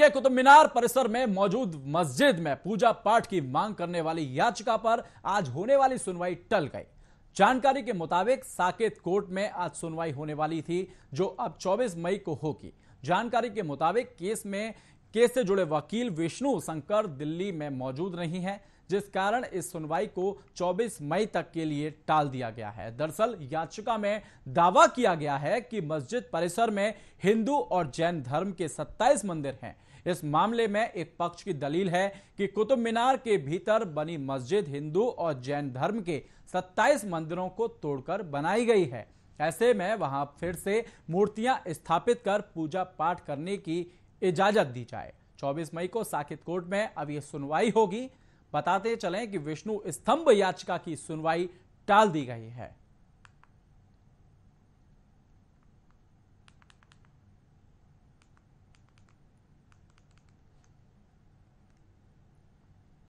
के कुतुब मीनार परिसर में मौजूद मस्जिद में पूजा पाठ की मांग करने वाली याचिका पर आज होने वाली सुनवाई टल गई जानकारी के मुताबिक साकेत कोर्ट में आज सुनवाई होने वाली थी जो अब 24 मई को होगी जानकारी के मुताबिक केस में केस से जुड़े वकील विष्णु शंकर दिल्ली में मौजूद नहीं है जिस कारण इस सुनवाई को 24 मई तक के लिए टाल दिया गया है दरअसल याचिका में दावा किया गया है कि मस्जिद परिसर में हिंदू और जैन धर्म के 27 मंदिर हैं इस मामले में एक पक्ष की दलील है कि कुतुब मीनार के भीतर बनी मस्जिद हिंदू और जैन धर्म के 27 मंदिरों को तोड़कर बनाई गई है ऐसे में वहां फिर से मूर्तियां स्थापित कर पूजा पाठ करने की इजाजत दी जाए 24 मई को साकेत कोर्ट में अब यह सुनवाई होगी बताते चलें कि विष्णु स्तंभ याचिका की सुनवाई टाल दी गई है